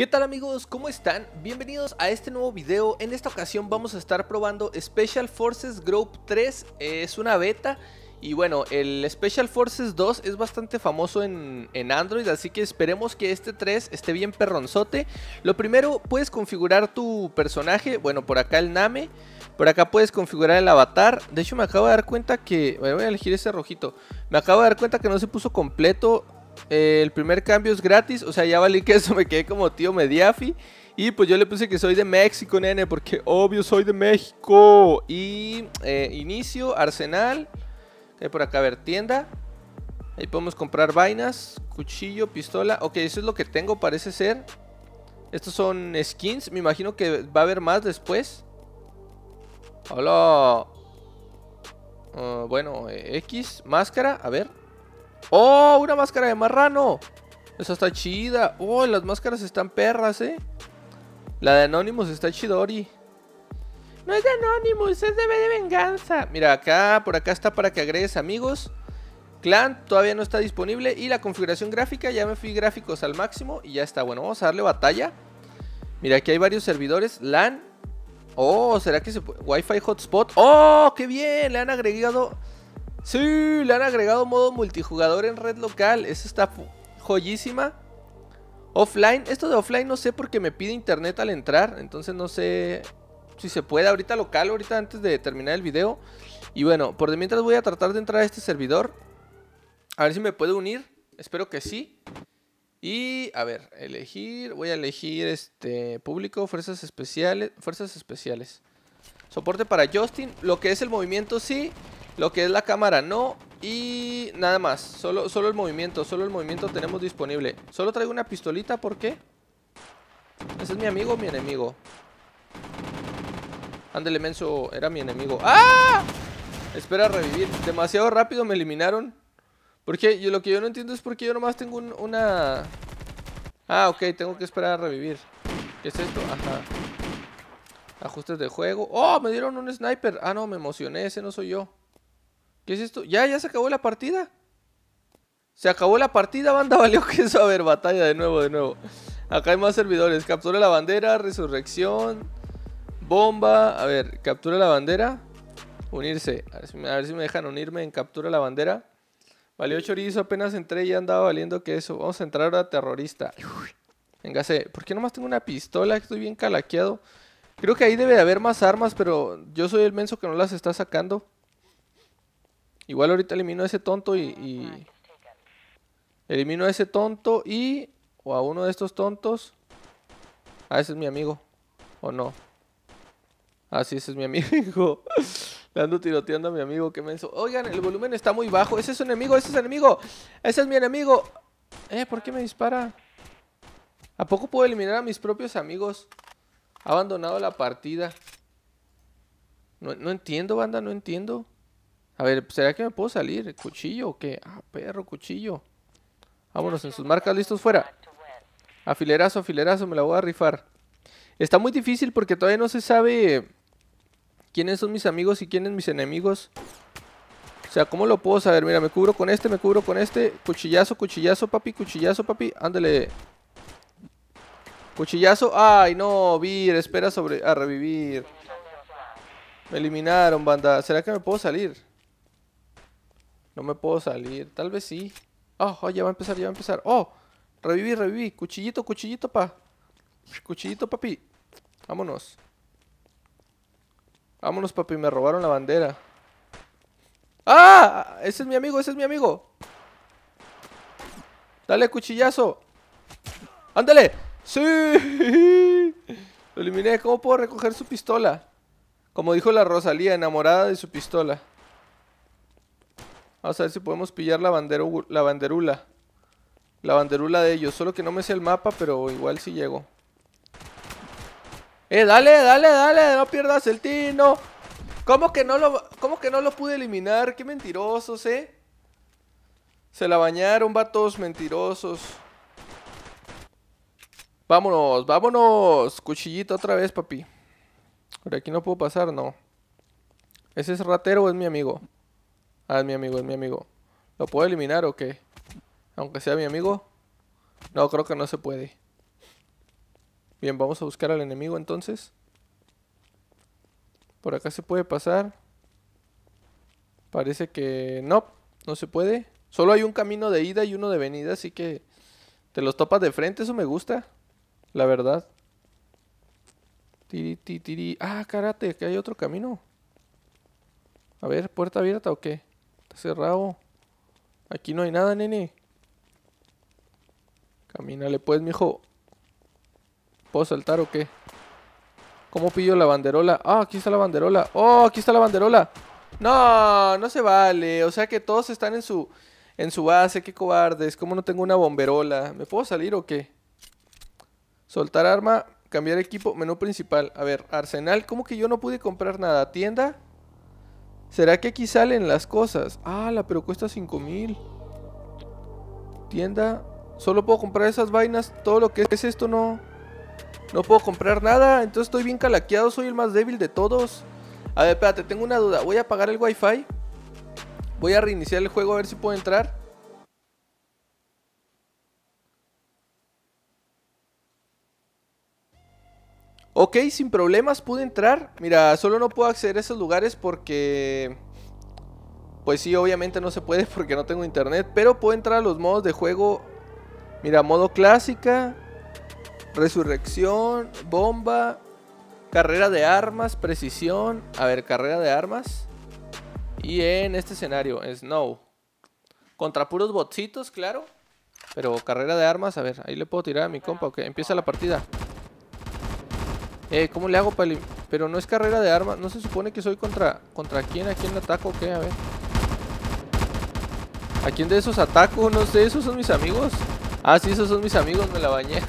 ¿Qué tal amigos? ¿Cómo están? Bienvenidos a este nuevo video. En esta ocasión vamos a estar probando Special Forces Group 3. Es una beta y bueno, el Special Forces 2 es bastante famoso en, Android, así que esperemos que este 3 esté bien perronzote. Lo primero, puedes configurar tu personaje, bueno, por acá el Name, por acá puedes configurar el avatar. De hecho, me acabo de dar cuenta que, voy a elegir ese rojito. Me acabo de dar cuenta que no se puso completo eh, el primer cambio es gratis, o sea, ya valí que eso me quedé como tío Mediafi. Y pues yo le puse que soy de México, nene, porque obvio soy de México. Y eh, inicio, arsenal. Eh, por acá, a ver, tienda. Ahí podemos comprar vainas, cuchillo, pistola. Ok, eso es lo que tengo, parece ser. Estos son skins. Me imagino que va a haber más después. Hola. Ah, bueno, X, máscara, a ver. ¡Oh! ¡Una máscara de marrano! Esa está chida. ¡Oh! Las máscaras están perras, ¿eh? La de Anonymous está chidori. No es de Anonymous, es de B de venganza. Mira, acá, por acá está para que agregues amigos. Clan todavía no está disponible. Y la configuración gráfica, ya me fui gráficos al máximo y ya está. Bueno, vamos a darle batalla. Mira, aquí hay varios servidores. LAN. Oh, ¿será que se puede? Wi-Fi hotspot. ¡Oh, qué bien! Le han agregado Sí, le han agregado modo multijugador en red local. Eso está joyísima. Offline, esto de offline no sé porque me pide internet al entrar, entonces no sé si se puede. Ahorita local, ahorita antes de terminar el video. Y bueno, por de mientras voy a tratar de entrar a este servidor. A ver si me puedo unir. Espero que sí. Y a ver, elegir, voy a elegir este público, fuerzas especiales, fuerzas especiales. Soporte para Justin, lo que es el movimiento sí, lo que es la cámara no y nada más, solo, solo el movimiento, solo el movimiento tenemos disponible Solo traigo una pistolita, ¿por qué? ¿Ese es mi amigo o mi enemigo? Ándele, menso, era mi enemigo ¡Ah! Espera revivir, demasiado rápido me eliminaron Porque yo, lo que yo no entiendo es por qué yo nomás tengo una... Ah, ok, tengo que esperar a revivir ¿Qué es esto? Ajá Ajustes de juego ¡Oh! Me dieron un sniper Ah, no, me emocioné, ese no soy yo ¿Qué es esto? Ya, ya se acabó la partida. Se acabó la partida, banda, valió que eso. A ver, batalla de nuevo, de nuevo. Acá hay más servidores. Captura la bandera, resurrección, bomba. A ver, captura la bandera. Unirse. A ver si, me dejan unirme en captura la bandera. Valió chorizo, apenas entré y ya andaba valiendo que eso. Vamos a entrar ahora terrorista. Véngase. ¿Por qué nomás tengo una pistola? Estoy bien calaqueado. Creo que ahí debe de haber más armas, pero yo soy el menso que no las está sacando. Igual ahorita elimino a ese tonto y, Elimino a ese tonto y... O a uno de estos tontos. Ah, ese es mi amigo. ¿O no? Ah, sí, ese es mi amigo. Le ando tiroteando a mi amigo, qué menso. Oigan, el volumen está muy bajo. Ese es un enemigo, ese es enemigo. Ese es mi enemigo. Eh, ¿por qué me dispara? ¿A poco puedo eliminar a mis propios amigos? Ha abandonado la partida. No, no entiendo, banda, no entiendo. A ver, ¿será que me puedo salir? ¿Cuchillo o qué? Ah, perro, cuchillo. Vámonos en sus marcas, listos, fuera. Afilerazo, afilerazo, me la voy a rifar. Está muy difícil porque todavía no se sabe quiénes son mis amigos y quiénes mis enemigos. O sea, ¿cómo lo puedo saber? Mira, me cubro con este, me cubro con este. Cuchillazo, cuchillazo, papi, cuchillazo, papi. Ándale. Cuchillazo. Ay, no, Vir, espera sobre... a revivir. Me eliminaron, banda. ¿Será que me puedo salir? No me puedo salir. Tal vez sí. Oh, ya va a empezar, ya va a empezar. Oh, reviví, reviví. Cuchillito, cuchillito, pa. Cuchillito, papi. Vámonos. Vámonos, papi. Me robaron la bandera. ¡Ah! Ese es mi amigo, ese es mi amigo. Dale, cuchillazo. ¡Ándale! ¡Sí! Lo eliminé. ¿Cómo puedo recoger su pistola? Como dijo la Rosalía, enamorada de su pistola. Vamos a ver si podemos pillar la, la banderula. La banderula de ellos. Solo que no me sé el mapa, pero igual sí llego. ¡Eh, dale, dale, dale! ¡No pierdas el tino! ¿Cómo que no lo, cómo que no lo pude eliminar? ¡Qué mentirosos, eh! Se la bañaron, vatos mentirosos. Vámonos, vámonos. Cuchillito otra vez, papi. Por aquí no puedo pasar, no. ¿Ese es ratero o es mi amigo? Ah, es mi amigo, es mi amigo. ¿Lo puedo eliminar o qué? Aunque sea mi amigo. No, creo que no se puede. Bien, vamos a buscar al enemigo entonces. Por acá se puede pasar. Parece que no, no se puede. Solo hay un camino de ida y uno de venida, así que te los topas de frente, eso me gusta. La verdad. Tiri, tiri, Ah, karate, aquí hay otro camino. A ver, puerta abierta o qué? Está cerrado. Aquí no hay nada, nene. Camínale pues, mijo. ¿Puedo saltar o qué? ¿Cómo pillo la banderola? Ah, aquí está la banderola. Oh, aquí está la banderola. No, no se vale. O sea que todos están en su en su base. Qué cobardes. ¿Cómo no tengo una bomberola? ¿Me puedo salir o qué? Soltar arma, cambiar equipo, menú principal. A ver, arsenal. ¿Cómo que yo no pude comprar nada? ¿Tienda? ¿Será que aquí salen las cosas? Ah, la pero cuesta 5000. Tienda. Solo puedo comprar esas vainas. Todo lo que es esto no. No puedo comprar nada. Entonces estoy bien calaqueado. Soy el más débil de todos. A ver, espérate, tengo una duda. Voy a apagar el wifi. Voy a reiniciar el juego a ver si puedo entrar. Ok, sin problemas pude entrar. Mira, solo no puedo acceder a esos lugares porque... Pues sí, obviamente no se puede porque no tengo internet. Pero puedo entrar a los modos de juego. Mira, modo clásica. Resurrección. Bomba. Carrera de armas. Precisión. A ver, carrera de armas. Y en este escenario, Snow. Contra puros botsitos, claro. Pero carrera de armas, a ver, ahí le puedo tirar a mi compa. Ok, empieza la partida. Eh, ¿cómo le hago para Pero no es carrera de armas. ¿No se supone que soy contra... ¿Contra quién? ¿A quién ataco qué? A ver. ¿A quién de esos ataco? No sé, ¿esos son mis amigos? Ah, sí, esos son mis amigos, me la bañé.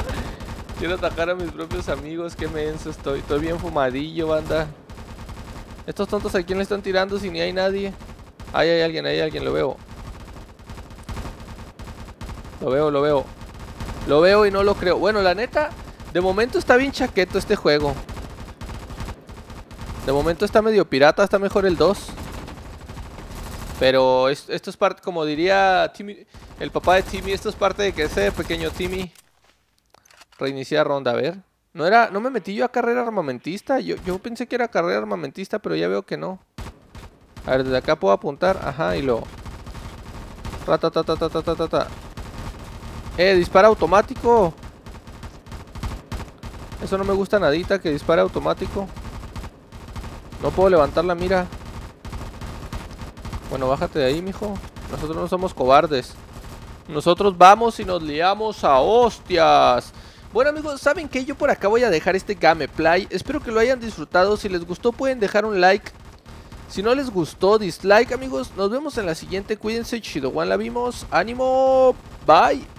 Quiero atacar a mis propios amigos, qué menso estoy. Estoy bien fumadillo, banda. Estos tontos a quién le están tirando si ni hay nadie. Ahí hay alguien, ahí hay alguien, lo veo. Lo veo, lo veo. Lo veo y no lo creo. Bueno, la neta, de momento está bien chaqueto este juego. De momento está medio pirata, está mejor el 2. Pero esto, es parte, como diría el papá de Timmy, esto es parte de que ese pequeño Timmy reinicia ronda. A ver, no era, no me metí yo a carrera armamentista. Yo, pensé que era carrera armamentista, pero ya veo que no. A ver, desde acá puedo apuntar. Ajá, y lo. ta, ta, ta, Eh, dispara automático. Eso no me gusta nadita, que dispare automático. No puedo levantar la mira. Bueno, bájate de ahí, mijo. Nosotros no somos cobardes. Nosotros vamos y nos liamos a hostias. Bueno amigos, ¿saben qué? Yo por acá voy a dejar este gameplay. Espero que lo hayan disfrutado. Si les gustó pueden dejar un like. Si no les gustó, dislike amigos. Nos vemos en la siguiente. Cuídense, Chido One la vimos. Ánimo. Bye.